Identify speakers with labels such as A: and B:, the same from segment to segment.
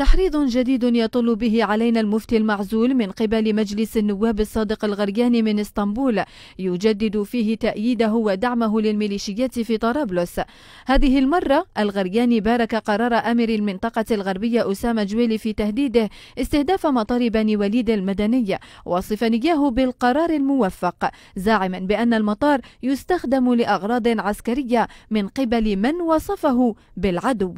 A: تحريض جديد يطل به علينا المفتي المعزول من قبل مجلس النواب الصادق الغرياني من اسطنبول يجدد فيه تأييده ودعمه للميليشيات في طرابلس هذه المرة الغرياني بارك قرار أمر المنطقة الغربية أسامة جويلي في تهديده استهداف مطار بني وليد المدني واصفا إياه بالقرار الموفق زاعما بأن المطار يستخدم لأغراض عسكرية من قبل من وصفه بالعدو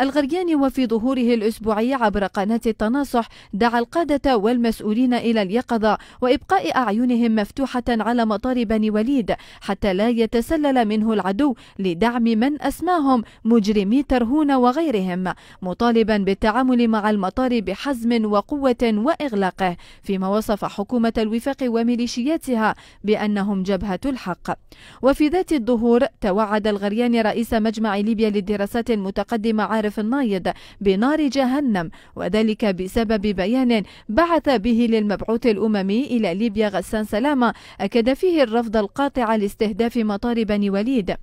A: الغرياني وفي ظهوره الأسبوعي عبر قناة التناصح دعا القادة والمسؤولين إلى اليقظة وإبقاء أعينهم مفتوحة على مطار بني وليد حتى لا يتسلل منه العدو لدعم من أسماهم مجرمي ترهون وغيرهم مطالبا بالتعامل مع المطار بحزم وقوة وإغلاقه فيما وصف حكومة الوفاق وميليشياتها بأنهم جبهة الحق وفي ذات الظهور توعد الغرياني رئيس مجمع ليبيا للدراسات المتقدمة معارف النايض بنار جهنم وذلك بسبب بيان بعث به للمبعوث الأممي إلى ليبيا غسان سلامة أكد فيه الرفض القاطع لاستهداف مطار بني وليد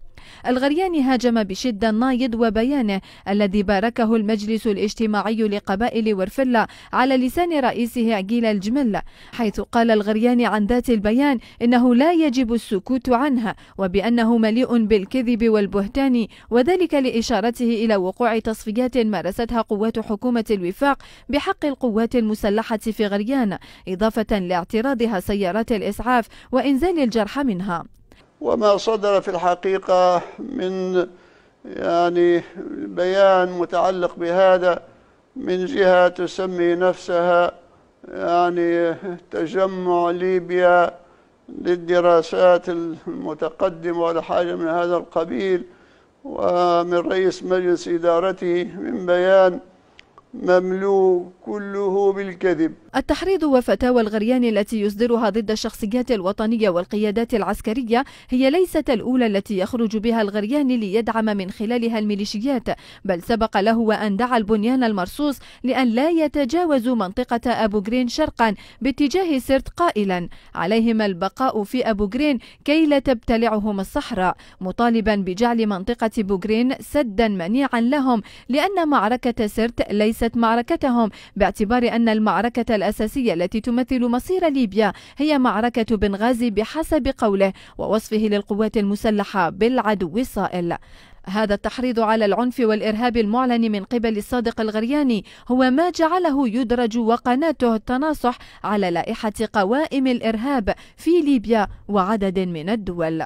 A: الغرياني هاجم بشدة النايض وبيانه الذي باركه المجلس الاجتماعي لقبائل ورفلة على لسان رئيسه عقيل الجمل حيث قال الغرياني عن ذات البيان إنه لا يجب السكوت عنها وبأنه مليء بالكذب والبهتان وذلك لإشارته إلى وقوع تصفيات مارستها قوات حكومة الوفاق بحق القوات المسلحة في غريان إضافة لاعتراضها سيارات الإسعاف وإنزال الجرحى منها
B: وما صدر في الحقيقة من يعني بيان متعلق بهذا من جهة تسمي نفسها يعني تجمع ليبيا للدراسات المتقدمة ولا حاجة من هذا القبيل ومن رئيس مجلس إدارته من بيان مملوء كله بالكذب
A: التحريض وفتاوى الغريان التي يصدرها ضد الشخصيات الوطنية والقيادات العسكرية هي ليست الأولى التي يخرج بها الغريان ليدعم من خلالها الميليشيات بل سبق له وأن دعا البنيان المرصوص لأن لا يتجاوز منطقة أبو جرين شرقا باتجاه سرت قائلا عليهم البقاء في أبو جرين كي لا تبتلعهم الصحراء مطالبا بجعل منطقة بوغرين جرين سدا منيعا لهم لأن معركة سرت ليس ليست معركتهم باعتبار أن المعركة الأساسية التي تمثل مصير ليبيا هي معركة بنغازي بحسب قوله ووصفه للقوات المسلحة بالعدو الصائل هذا التحريض على العنف والإرهاب المعلن من قبل الصادق الغرياني هو ما جعله يدرج وقناته التناصح على لائحة قوائم الإرهاب في ليبيا وعدد من الدول